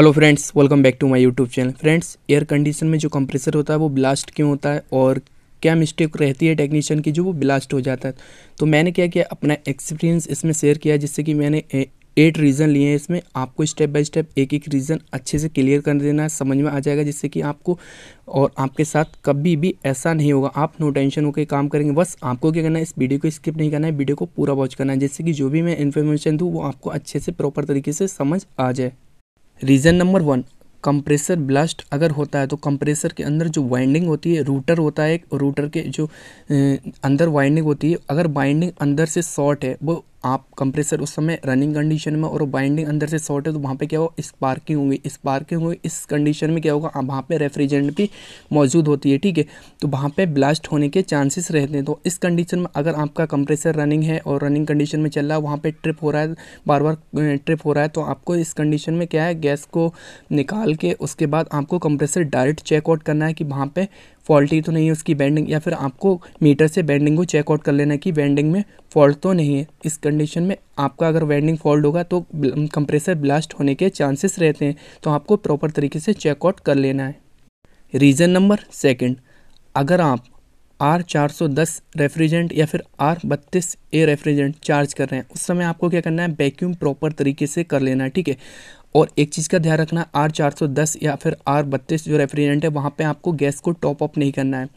hello friends welcome back to my YouTube channel friends air condition में जो compressor होता है वो ब्लास्ट क्यों होता है और क्या मिस्टेक रहती है टेक्नीशियन की जो वो ब्लास्ट हो जाता है तो मैंने क्या किया अपना एक्सपीरियंस इसमें शेयर किया जिससे कि मैंने एट रीज़न लिए हैं इसमें आपको स्टेप बाय स्टेप एक एक रीज़न अच्छे से क्लियर कर देना है समझ में आ जाएगा जिससे कि आपको और आपके साथ कभी भी ऐसा नहीं होगा आप नो टेंशन होकर काम करेंगे बस आपको क्या करना है इस वीडियो को स्किप नहीं करना है वीडियो को पूरा वॉच करना है जिससे कि जो भी मैं इन्फॉर्मेशन दूँ वो आपको अच्छे से प्रॉपर तरीके से समझ आ जाए reason number one compressor blast अगर होता है तो कंप्रेसर के अंदर जो वाइंडिंग होती है रूटर होता है एक रूटर के जो अंदर वाइंडिंग होती है अगर वाइंडिंग अंदर से शॉर्ट है वो आप कंप्रेसर उस समय रनिंग कंडीशन में और बाइंडिंग अंदर से शॉर्ट है तो वहाँ पे क्या होगा स्पार्किंग होगी स्पार्किंग होगी इस कंडीशन में क्या होगा वहाँ पे रेफ्रिजरेंट भी मौजूद होती है ठीक है तो वहाँ पे ब्लास्ट होने के चांसेस रहते हैं तो इस कंडीशन में अगर आपका कंप्रेसर रनिंग है और रनिंग कंडीशन में चल रहा है वहाँ पर ट्रिप हो रहा है बार बार ट्रिप हो रहा है तो आपको इस कंडीशन में क्या है गैस को निकाल के उसके बाद आपको कंप्रेसर डायरेक्ट चेकआउट करना है कि वहाँ पर फॉल्टी तो नहीं है उसकी बैंडिंग या फिर आपको मीटर से बैंडिंग को चेकआउट कर लेना है कि बैंडिंग में फॉल्ट तो नहीं है इस कंडीशन में आपका अगर बैंडिंग फॉल्ट होगा तो कंप्रेसर ब्लास्ट होने के चांसेस रहते हैं तो आपको प्रॉपर तरीके से चेकआउट कर लेना है रीज़न नंबर सेकेंड अगर आप आर चार सौ दस रेफ्रिजरेंट या फिर आर बत्तीस ए रेफ्रिजरेंट चार्ज कर रहे हैं उस समय आपको क्या करना है वैक्यूम प्रॉपर तरीके से कर लेना है ठीक है और एक चीज़ का ध्यान रखना आर चार सौ दस या फिर आर बत्तीस जो रेफ्रिजरेंट है वहाँ पे आपको गैस को टॉप अप नहीं करना है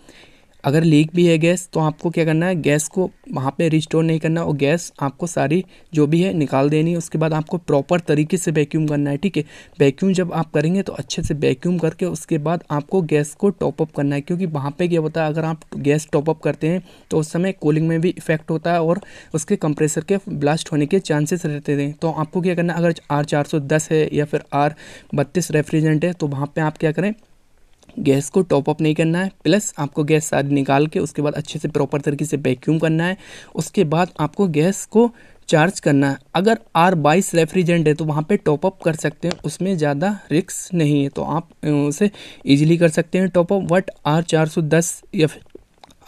अगर लीक भी है गैस तो आपको क्या करना है गैस को वहाँ पे रिस्टोर नहीं करना और गैस आपको सारी जो भी है निकाल देनी है उसके बाद आपको प्रॉपर तरीके से वैक्यूम करना है ठीक है वैक्यूम जब आप करेंगे तो अच्छे से वैक्यूम करके उसके बाद आपको गैस को टॉपअप करना है क्योंकि वहाँ पे क्या होता है अगर आप गैस टॉपअप करते हैं तो उस समय कूलिंग में भी इफेक्ट होता है और उसके कंप्रेसर के ब्लास्ट होने के चांसेस रहते थे तो आपको क्या करना है अगर आर चार है या फिर आर बत्तीस रेफ्रिजरेंट है तो वहाँ पर आप क्या करें गैस को टॉप अप नहीं करना है प्लस आपको गैस सारी निकाल के उसके बाद अच्छे से प्रॉपर तरीके से वैक्यूम करना है उसके बाद आपको गैस को चार्ज करना है अगर आर बाईस रेफ्रिजरेंट है तो वहाँ पे टॉप अप कर सकते हैं उसमें ज़्यादा रिक्स नहीं है तो आप उसे इजीली कर सकते हैं टॉप अप वट आर चार सौ दस या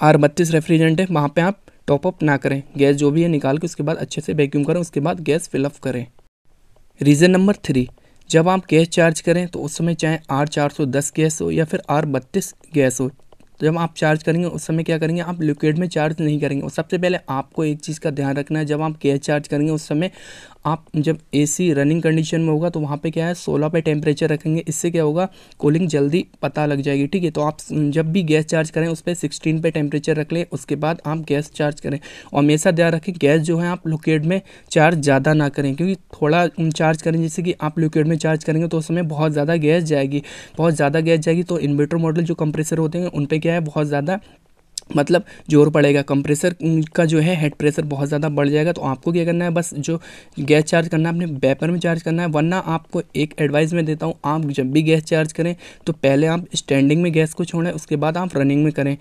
आर बत्तीस रेफ्रिजरेंट है वहाँ पे आप टॉप अप ना करें गैस जो भी है निकाल के उसके बाद अच्छे से वैक्यूम करें उसके बाद गैस फिलअप करें रीज़न नंबर थ्री जब आप गैस चार्ज करें तो उस समय चाहे आर चार सौ दस गैस हो या फिर आर बत्तीस गैस हो तो जब आप चार्ज करेंगे उस समय क्या करेंगे आप लिक्विड में चार्ज नहीं करेंगे और सबसे पहले आपको एक चीज़ का ध्यान रखना है जब आप गैस चार्ज करेंगे उस समय आप जब एसी रनिंग कंडीशन में होगा तो वहाँ पे क्या है सोलह पे टेम्परेचर रखेंगे इससे क्या होगा कूलिंग जल्दी पता लग जाएगी ठीक है तो आप जब भी गैस चार्ज करें उस पर सिक्सटीन पे टेम्परेचर रख लें उसके बाद आप गैस चार्ज करें और हमेशा ध्यान रखें गैस जो है आप लिक्विड में चार्ज ज़्यादा ना करें क्योंकि थोड़ा चार्ज करें जैसे कि आप लिक्विड में चार्ज करेंगे तो उसमें बहुत ज़्यादा गैस जाएगी बहुत ज़्यादा गैस जाएगी तो इन्वर्टर मॉडल जो कंप्रेसर होते हैं उन पर क्या है बहुत ज़्यादा मतलब जोर पड़ेगा कंप्रेसर का जो है हेड प्रेशर बहुत ज़्यादा बढ़ जाएगा तो आपको क्या करना है बस जो गैस चार्ज करना है अपने वेपर में चार्ज करना है वरना आपको एक एडवाइस मैं देता हूँ आप जब भी गैस चार्ज करें तो पहले आप स्टैंडिंग में गैस को छोड़ें उसके बाद आप रनिंग में करें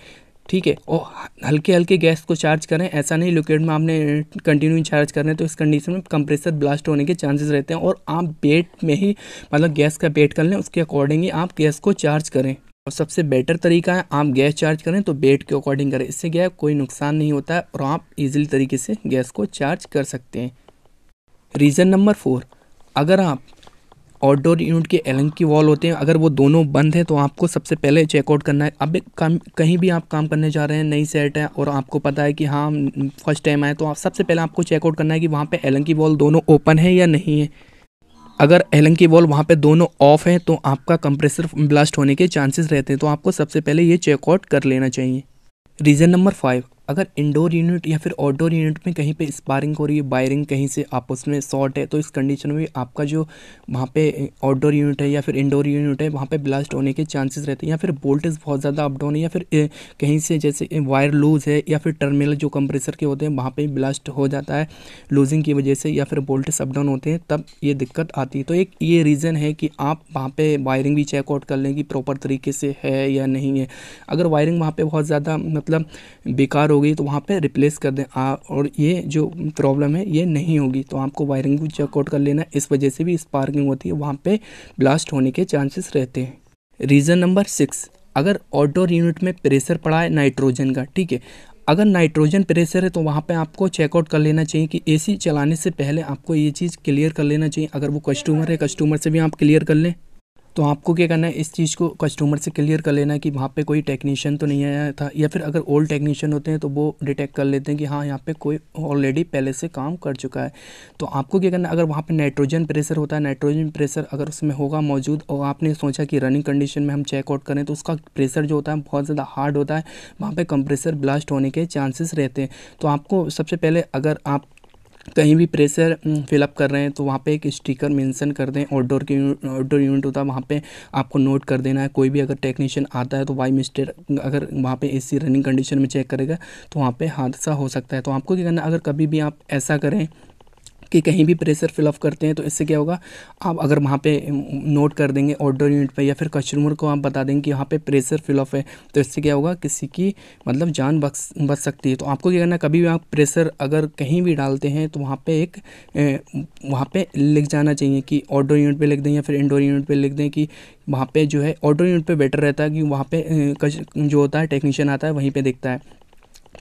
ठीक है और हल्के हल्के गैस को चार्ज करें ऐसा नहीं लिक्विड में आपने कंटिन्यू चार्ज कर रहे हैं तो इस कंडीशन में कंप्रेसर ब्लास्ट होने के चांसेस रहते हैं और आप बेट में ही मतलब गैस का बेट कर लें उसके अकॉर्डिंग ही आप गैस को चार्ज करें और सबसे बेटर तरीका है आप गैस चार्ज करें तो बेट के अकॉर्डिंग करें इससे क्या है कोई नुकसान नहीं होता है और आप इजीली तरीके से गैस को चार्ज कर सकते हैं रीज़न नंबर फोर अगर आप आउटडोर यूनिट के एलंग की वॉल होते हैं अगर वो दोनों बंद हैं तो आपको सबसे पहले चेकआउट करना है अब काम कहीं भी आप काम करने जा रहे हैं नई सेट है और आपको पता है कि हाँ फर्स्ट टाइम आए तो आप सबसे पहले आपको चेकआउट करना है कि वहाँ पे एलंग की वॉल दोनों ओपन है या नहीं है अगर एलन की वॉल वहाँ पे दोनों ऑफ हैं तो आपका कंप्रेसर ब्लास्ट होने के चांसेस रहते हैं तो आपको सबसे पहले ये चेकआउट कर लेना चाहिए रीज़न नंबर फाइव अगर इंडोर यूनिट या फिर आउटडोर यूनिट में कहीं पे स्पारिंग हो रही है वायरिंग कहीं से आपस में शॉर्ट है तो इस कंडीशन में आपका जो वहाँ पे आउटडोर यूनिट है या फिर इंडोर यूनिट है वहाँ पे ब्लास्ट होने के चांसेस रहते हैं या फिर वोल्टेज बहुत ज़्यादा अप डाउन है या फिर कहीं से जैसे वायर लूज़ है या फिर टर्मिनल जो कंप्रेसर के होते हैं वहाँ पर ब्लास्ट हो जाता है लूजिंग की वजह से या फिर वोल्टेज अप डाउन होते हैं तब ये दिक्कत आती है तो एक ये रीज़न है कि आप वहाँ पर वायरिंग भी चेकआउट कर लें कि प्रॉपर तरीके से है या नहीं है अगर वायरिंग वहाँ पर बहुत ज़्यादा मतलब बेकार हो गई तो वहाँ पे रिप्लेस कर दें आ, और ये जो प्रॉब्लम है ये नहीं होगी तो आपको वायरिंग भी चेकआउट कर लेना इस वजह से भी स्पार्किंग होती है वहाँ पे ब्लास्ट होने के चांसेस रहते हैं रीज़न नंबर सिक्स अगर आउटडोर यूनिट में प्रेशर पड़ा है नाइट्रोजन का ठीक है अगर नाइट्रोजन प्रेशर है तो वहाँ पे आपको चेकआउट कर लेना चाहिए कि एसी चलाने से पहले आपको ये चीज़ क्लियर कर लेना चाहिए अगर वो कस्टमर है कस्टमर से भी आप क्लियर कर लें तो आपको क्या करना है इस चीज़ को कस्टमर से क्लियर कर लेना है कि वहाँ पे कोई टेक्नीशियन तो नहीं आया था या फिर अगर ओल्ड टेक्नीशियन होते हैं तो वो डिटेक्ट कर लेते हैं कि हाँ यहाँ पे कोई ऑलरेडी पहले से काम कर चुका है तो आपको क्या करना है अगर वहाँ पर नाइट्रोजन प्रेशर होता है नाइट्रोजन प्रेशर अगर उसमें होगा मौजूद और आपने सोचा कि रनिंग कंडीशन में हम चेकआउट करें तो उसका प्रेशर जो होता है बहुत ज़्यादा हार्ड होता है वहाँ पर कंप्रेसर ब्लास्ट होने के चांसेस रहते हैं तो आपको सबसे पहले अगर आप कहीं भी प्रेशर फिलअप कर रहे हैं तो वहाँ पे एक स्टिकर मेंशन कर दें आउटडोर के आउटडोर यूनिट होता है वहाँ पे आपको नोट कर देना है कोई भी अगर टेक्नीशियन आता है तो बाई मिस्टेक अगर वहाँ पे एसी रनिंग कंडीशन में चेक करेगा तो वहाँ पे हादसा हो सकता है तो आपको क्या करना अगर कभी भी आप ऐसा करें कि कहीं भी प्रेशर फिलअप करते हैं तो इससे क्या होगा आप अगर वहाँ पे नोट कर देंगे ऑर्डर यूनिट पे या फिर कस्टमर को आप बता देंगे कि यहाँ पे प्रेशर फिलअप है तो इससे क्या होगा किसी की मतलब जान बच बच सकती है तो आपको क्या करना कभी भी आप प्रेशर अगर कहीं भी डालते हैं तो वहाँ पर एक वहाँ पर लिख जाना चाहिए कि ऑर्डर यूनिट पर लिख दें या फिर इंडोर यूनिट पर लिख दें कि वहाँ पर जो है ऑर्डर यूनिट पर बेटर रहता है कि वहाँ पर जो होता है टेक्नीशियन आता है वहीं पर देखता है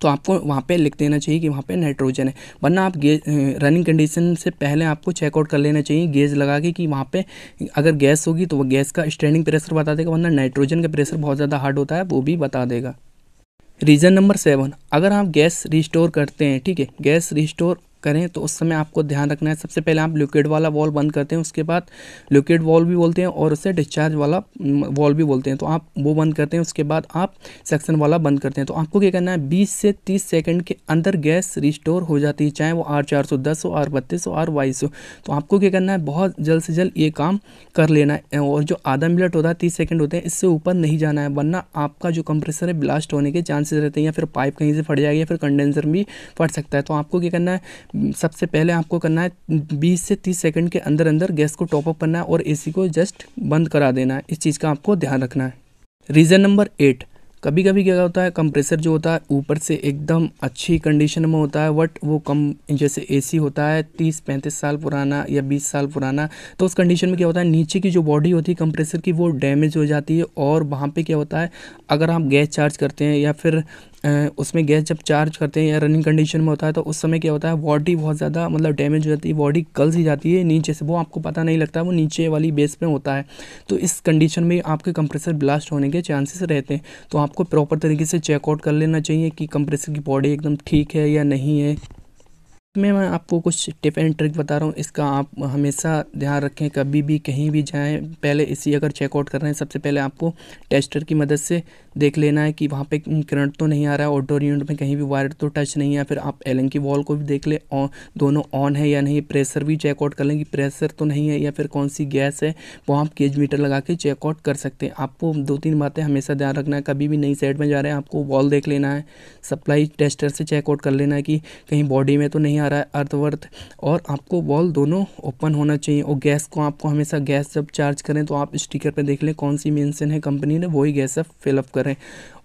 तो आपको वहाँ पे लिख देना चाहिए कि वहाँ पे नाइट्रोजन है वरना आप गेज रनिंग कंडीशन से पहले आपको चेकआउट कर लेना चाहिए गेज लगा के कि वहाँ पे अगर गैस होगी तो वो गैस का स्टैंडिंग प्रेशर बता देगा वरना नाइट्रोजन का प्रेशर बहुत ज़्यादा हार्ड होता है वो भी बता देगा रीज़न नंबर सेवन अगर आप गैस रिस्टोर करते हैं ठीक है गैस रिस्टोर करें तो उस समय आपको ध्यान रखना है सबसे पहले आप लिक्विड वाला वॉल बंद करते हैं उसके बाद लिक्विड वॉल भी बोलते हैं और उसे डिस्चार्ज वाला वॉल भी बोलते हैं तो आप वो बंद करते हैं उसके बाद आप सेक्शन वाला बंद करते हैं तो आपको क्या करना है बीस से तीस सेकेंड के अंदर गैस रिस्टोर हो जाती है चाहे वो आर चार सौ दस हो आर बत्तीस हो आर बाईस हो तो आपको क्या करना है बहुत जल्द से जल्द ये काम कर लेना है और जो आधा मिनट होता है तीस सेकेंड होते हैं इससे ऊपर नहीं जाना है वरना आपका जो कंप्रेसर है ब्लास्ट होने के चांसेस रहते हैं या फिर पाइप कहीं से फट जाएगी या फिर कंडेंसर भी फट सकता है तो आपको क्या करना है सबसे पहले आपको करना है बीस से तीस सेकेंड के अंदर अंदर गैस को टॉपअप करना है और ए को जस्ट बंद करा देना है इस चीज़ का आपको ध्यान रखना है रीज़न नंबर एट कभी कभी क्या होता है कंप्रेसर जो होता है ऊपर से एकदम अच्छी कंडीशन में होता है बट वो कम जैसे एसी होता है तीस पैंतीस साल पुराना या बीस साल पुराना तो उस कंडीशन में क्या होता है नीचे की जो बॉडी होती है कंप्रेसर की वो डैमेज हो जाती है और वहाँ पे क्या होता है अगर आप गैस चार्ज करते हैं या फिर उसमें गैस जब चार्ज करते हैं या रनिंग कंडीशन में होता है तो उस समय क्या होता है बॉडी बहुत ज़्यादा मतलब डैमेज हो जाती है बॉडी गल सी जाती है नीचे से वो आपको पता नहीं लगता वो नीचे वाली बेस में होता है तो इस कंडीशन में आपके कंप्रेसर ब्लास्ट होने के चांसेस रहते हैं तो आपको प्रॉपर तरीके से चेकआउट कर लेना चाहिए कि कंप्रेसर की बॉडी एकदम ठीक है या नहीं है मैं मैं आपको कुछ टिप एंड ट्रिक बता रहा हूँ इसका आप हमेशा ध्यान रखें कभी भी कहीं भी जाएं पहले इसी अगर चेकआउट कर रहे हैं सबसे पहले आपको टेस्टर की मदद से देख लेना है कि वहाँ पे करंट तो नहीं आ रहा है ऑटो यूनिट में कहीं भी वायर तो टच नहीं है फिर आप एलन की वॉल को भी देख लें और दोनों ऑन है या नहीं प्रेशर भी चेकआउट कर लें कि प्रेशर तो नहीं है या फिर कौन सी गैस है वो आप केज मीटर लगा के चेकआउट कर सकते हैं आपको दो तीन बातें हमेशा ध्यान रखना है कभी भी नई साइड में जा रहे हैं आपको वॉल देख लेना है सप्लाई टेस्टर से चेकआउट कर लेना है कि कहीं बॉडी में तो नहीं आ रहा है अर्थवर्थ और आपको वॉल दोनों ओपन होना चाहिए और गैस को आपको हमेशा गैस जब चार्ज करें तो आप स्टिकर पर देख लें कौन सी मेंशन है कंपनी ने वही गैस अब फिलअप करें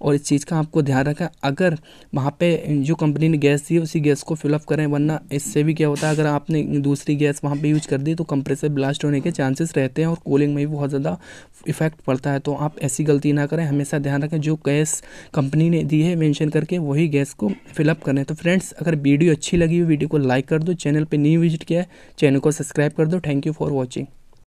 और इस चीज़ का आपको ध्यान रखें अगर वहाँ पे जो कंपनी ने गैस दी है उसी गैस को फिलअप करें वरना इससे भी क्या होता है अगर आपने दूसरी गैस वहाँ पे यूज कर दी तो कंप्रेसर ब्लास्ट होने के चांसेस रहते हैं और कूलिंग में भी बहुत ज़्यादा इफेक्ट पड़ता है तो आप ऐसी गलती ना करें हमेशा ध्यान रखें जो गैस कंपनी ने दी है मैंशन करके वही गैस को फिलअप करें तो फ्रेंड्स अगर वीडियो अच्छी लगी हुई वीडियो वीडियो को लाइक कर दो चैनल पर न्यू विजिट किया है चैनल को सब्सक्राइब कर दो थैंक यू फॉर वॉचिंग